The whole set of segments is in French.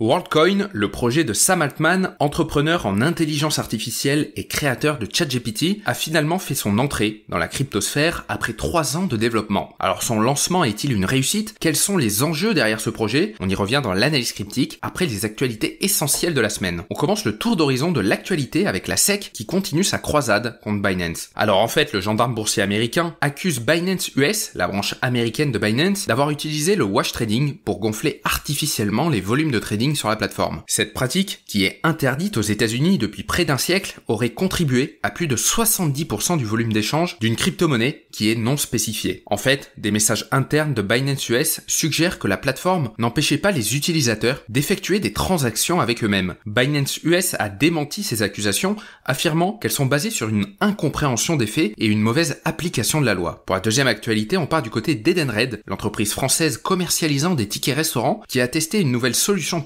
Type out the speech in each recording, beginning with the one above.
WorldCoin, le projet de Sam Altman, entrepreneur en intelligence artificielle et créateur de ChatGPT, a finalement fait son entrée dans la cryptosphère après trois ans de développement. Alors son lancement est-il une réussite Quels sont les enjeux derrière ce projet On y revient dans l'analyse cryptique après les actualités essentielles de la semaine. On commence le tour d'horizon de l'actualité avec la SEC qui continue sa croisade contre Binance. Alors en fait, le gendarme boursier américain accuse Binance US, la branche américaine de Binance, d'avoir utilisé le wash trading pour gonfler artificiellement les volumes de trading sur la plateforme. Cette pratique, qui est interdite aux États-Unis depuis près d'un siècle, aurait contribué à plus de 70% du volume d'échange d'une crypto-monnaie qui est non spécifiée. En fait, des messages internes de Binance US suggèrent que la plateforme n'empêchait pas les utilisateurs d'effectuer des transactions avec eux-mêmes. Binance US a démenti ces accusations, affirmant qu'elles sont basées sur une incompréhension des faits et une mauvaise application de la loi. Pour la deuxième actualité, on part du côté d'Edenred, l'entreprise française commercialisant des tickets restaurants qui a testé une nouvelle solution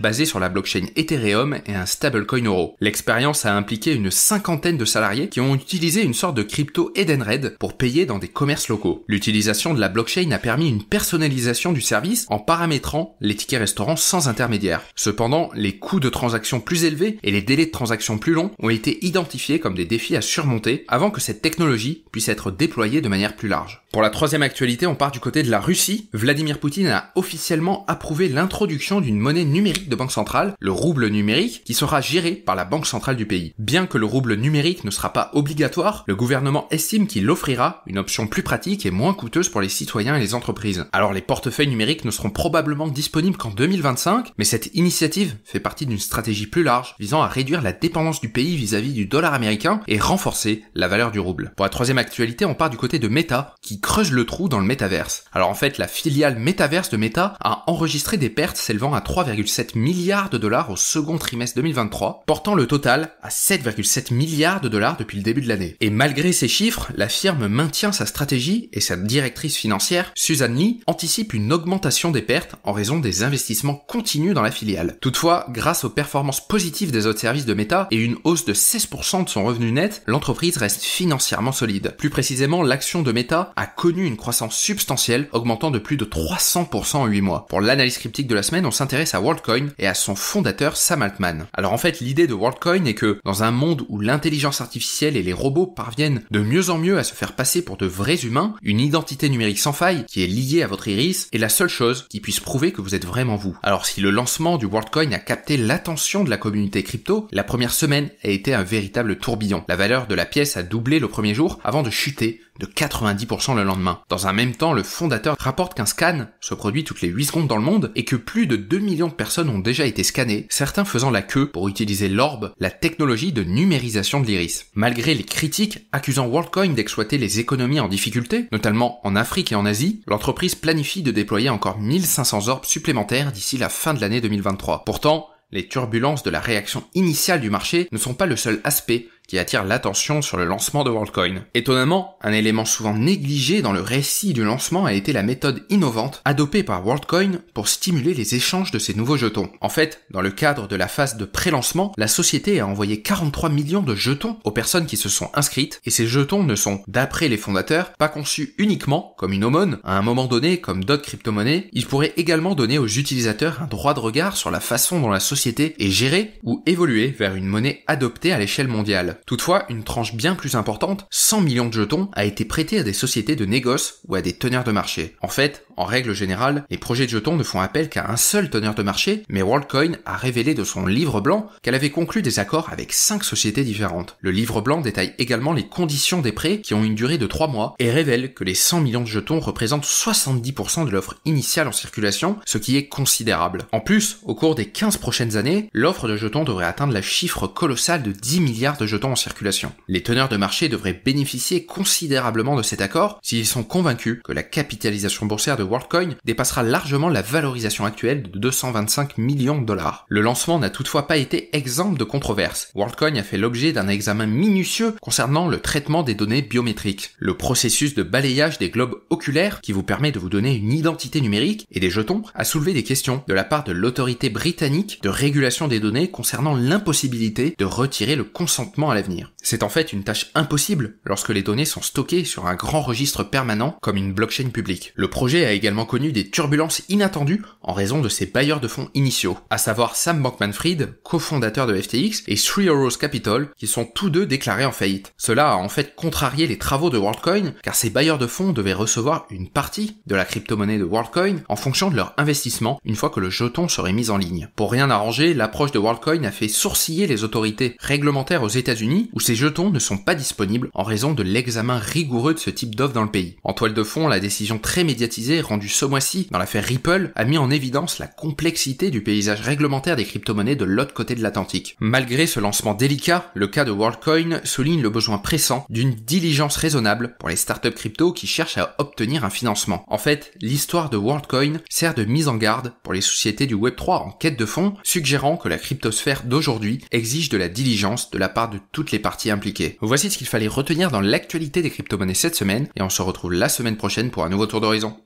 basé sur la blockchain Ethereum et un stablecoin euro. L'expérience a impliqué une cinquantaine de salariés qui ont utilisé une sorte de crypto Edenred pour payer dans des commerces locaux. L'utilisation de la blockchain a permis une personnalisation du service en paramétrant les tickets restaurants sans intermédiaire. Cependant, les coûts de transaction plus élevés et les délais de transaction plus longs ont été identifiés comme des défis à surmonter avant que cette technologie puisse être déployée de manière plus large. Pour la troisième actualité, on part du côté de la Russie. Vladimir Poutine a officiellement approuvé l'introduction d'une monnaie numérique de banque centrale, le rouble numérique, qui sera géré par la banque centrale du pays. Bien que le rouble numérique ne sera pas obligatoire, le gouvernement estime qu'il offrira une option plus pratique et moins coûteuse pour les citoyens et les entreprises. Alors les portefeuilles numériques ne seront probablement disponibles qu'en 2025, mais cette initiative fait partie d'une stratégie plus large visant à réduire la dépendance du pays vis-à-vis du dollar américain et renforcer la valeur du rouble. Pour la troisième actualité, on part du côté de Meta, qui creuse le trou dans le métaverse. Alors en fait, la filiale métaverse de Meta a enregistré des pertes s'élevant à 3, 7 milliards de dollars au second trimestre 2023, portant le total à 7,7 milliards de dollars depuis le début de l'année. Et malgré ces chiffres, la firme maintient sa stratégie et sa directrice financière, Suzanne Lee, anticipe une augmentation des pertes en raison des investissements continus dans la filiale. Toutefois, grâce aux performances positives des autres services de Meta et une hausse de 16% de son revenu net, l'entreprise reste financièrement solide. Plus précisément, l'action de Meta a connu une croissance substantielle, augmentant de plus de 300% en 8 mois. Pour l'analyse cryptique de la semaine, on s'intéresse à voir et à son fondateur Sam Altman. Alors en fait, l'idée de WorldCoin est que dans un monde où l'intelligence artificielle et les robots parviennent de mieux en mieux à se faire passer pour de vrais humains, une identité numérique sans faille qui est liée à votre iris est la seule chose qui puisse prouver que vous êtes vraiment vous. Alors si le lancement du WorldCoin a capté l'attention de la communauté crypto, la première semaine a été un véritable tourbillon. La valeur de la pièce a doublé le premier jour avant de chuter de 90% le lendemain. Dans un même temps, le fondateur rapporte qu'un scan se produit toutes les 8 secondes dans le monde et que plus de 2 millions de personnes ont déjà été scannées, certains faisant la queue pour utiliser l'orbe, la technologie de numérisation de l'iris. Malgré les critiques accusant WorldCoin d'exploiter les économies en difficulté, notamment en Afrique et en Asie, l'entreprise planifie de déployer encore 1500 orbes supplémentaires d'ici la fin de l'année 2023. Pourtant, les turbulences de la réaction initiale du marché ne sont pas le seul aspect qui attire l'attention sur le lancement de WorldCoin. Étonnamment, un élément souvent négligé dans le récit du lancement a été la méthode innovante adoptée par WorldCoin pour stimuler les échanges de ses nouveaux jetons. En fait, dans le cadre de la phase de pré-lancement, la société a envoyé 43 millions de jetons aux personnes qui se sont inscrites, et ces jetons ne sont, d'après les fondateurs, pas conçus uniquement comme une aumône. À un moment donné, comme d'autres crypto-monnaies, ils pourraient également donner aux utilisateurs un droit de regard sur la façon dont la société est gérée ou évoluée vers une monnaie adoptée à l'échelle mondiale. Toutefois, une tranche bien plus importante, 100 millions de jetons, a été prêtée à des sociétés de négoce ou à des teneurs de marché. En fait, en règle générale, les projets de jetons ne font appel qu'à un seul teneur de marché, mais WorldCoin a révélé de son livre blanc qu'elle avait conclu des accords avec 5 sociétés différentes. Le livre blanc détaille également les conditions des prêts qui ont une durée de 3 mois et révèle que les 100 millions de jetons représentent 70% de l'offre initiale en circulation, ce qui est considérable. En plus, au cours des 15 prochaines années, l'offre de jetons devrait atteindre la chiffre colossale de 10 milliards de jetons en circulation. Les teneurs de marché devraient bénéficier considérablement de cet accord s'ils sont convaincus que la capitalisation boursière de WorldCoin dépassera largement la valorisation actuelle de 225 millions de dollars. Le lancement n'a toutefois pas été exempt de controverses. WorldCoin a fait l'objet d'un examen minutieux concernant le traitement des données biométriques, le processus de balayage des globes oculaires qui vous permet de vous donner une identité numérique et des jetons a soulevé des questions de la part de l'autorité britannique de régulation des données concernant l'impossibilité de retirer le consentement à l'avenir. C'est en fait une tâche impossible lorsque les données sont stockées sur un grand registre permanent comme une blockchain publique. Le projet a également connu des turbulences inattendues en raison de ses bailleurs de fonds initiaux, à savoir Sam Bankman-Fried, cofondateur de FTX, et Three Euros Capital, qui sont tous deux déclarés en faillite. Cela a en fait contrarié les travaux de WorldCoin, car ces bailleurs de fonds devaient recevoir une partie de la crypto-monnaie de WorldCoin en fonction de leur investissement une fois que le jeton serait mis en ligne. Pour rien arranger, l'approche de WorldCoin a fait sourciller les autorités réglementaires aux États-Unis, où ces jetons ne sont pas disponibles en raison de l'examen rigoureux de ce type d'offre dans le pays. En toile de fond, la décision très médiatisée rendue ce mois-ci dans l'affaire Ripple a mis en évidence la complexité du paysage réglementaire des crypto-monnaies de l'autre côté de l'Atlantique. Malgré ce lancement délicat, le cas de WorldCoin souligne le besoin pressant d'une diligence raisonnable pour les startups crypto qui cherchent à obtenir un financement. En fait, l'histoire de WorldCoin sert de mise en garde pour les sociétés du Web3 en quête de fonds, suggérant que la cryptosphère d'aujourd'hui exige de la diligence de la part de toutes les parties Voici ce qu'il fallait retenir dans l'actualité des crypto-monnaies cette semaine, et on se retrouve la semaine prochaine pour un nouveau tour d'horizon.